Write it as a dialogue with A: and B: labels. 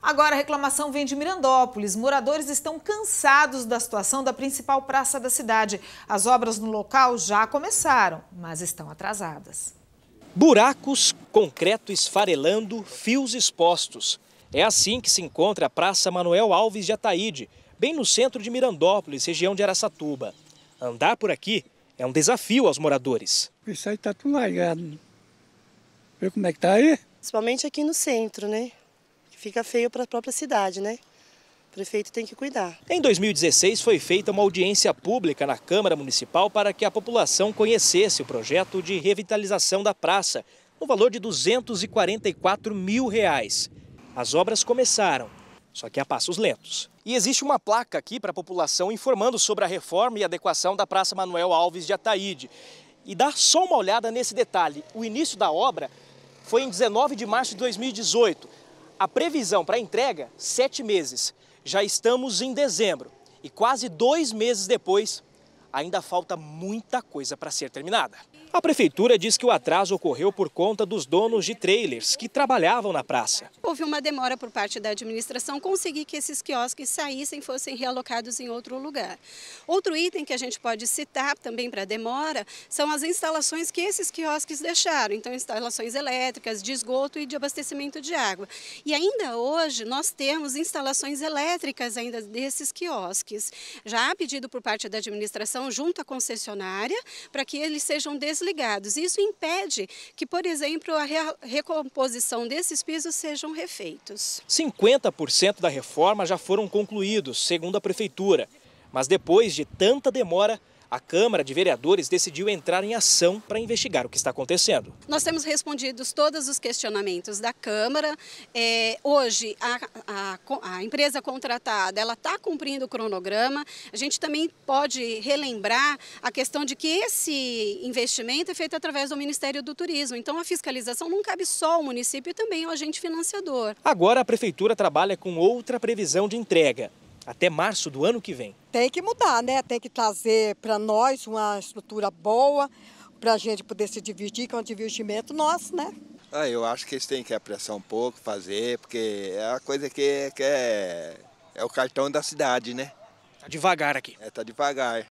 A: Agora a reclamação vem de Mirandópolis. Moradores estão cansados da situação da principal praça da cidade. As obras no local já começaram, mas estão atrasadas. Buracos, concreto esfarelando, fios expostos. É assim que se encontra a Praça Manuel Alves de Ataíde, bem no centro de Mirandópolis, região de Araçatuba. Andar por aqui é um desafio aos moradores. Isso aí está tudo largado. Vê como é que está aí?
B: Principalmente aqui no centro, né? Fica feio para a própria cidade, né? O prefeito tem que cuidar.
A: Em 2016 foi feita uma audiência pública na Câmara Municipal para que a população conhecesse o projeto de revitalização da praça, no valor de 244 mil reais. As obras começaram, só que a passos lentos. E existe uma placa aqui para a população informando sobre a reforma e adequação da Praça Manuel Alves de Ataíde. E dá só uma olhada nesse detalhe. O início da obra foi em 19 de março de 2018. A previsão para entrega, sete meses. Já estamos em dezembro e quase dois meses depois, ainda falta muita coisa para ser terminada. A prefeitura diz que o atraso ocorreu por conta dos donos de trailers que trabalhavam na praça
B: houve uma demora por parte da administração conseguir que esses quiosques saíssem e fossem realocados em outro lugar. Outro item que a gente pode citar também para a demora são as instalações que esses quiosques deixaram, então instalações elétricas, de esgoto e de abastecimento de água. E ainda hoje nós temos instalações elétricas ainda desses quiosques, já pedido por parte da administração junto à concessionária para que eles sejam desligados. Isso impede que, por exemplo, a recomposição desses pisos sejam refeitos.
A: 50% da reforma já foram concluídos, segundo a prefeitura. Mas depois de tanta demora, a Câmara de Vereadores decidiu entrar em ação para investigar o que está acontecendo.
B: Nós temos respondido todos os questionamentos da Câmara. É, hoje, a, a, a, empresa contratada ela está cumprindo o cronograma. A gente também pode relembrar a questão de que esse investimento é feito através do Ministério do Turismo. Então, a fiscalização não cabe só ao município, e também ao agente financiador.
A: Agora, a Prefeitura trabalha com outra previsão de entrega até março do ano que vem.
B: Tem que mudar, né? Tem que trazer para nós uma estrutura boa para a gente poder se divertir, que é um divertimento nosso, né?
A: Ah, eu acho que eles têm que apressar um pouco, fazer, porque é a coisa que, que é, é o cartão da cidade, né? Tá devagar aqui. É, tá devagar.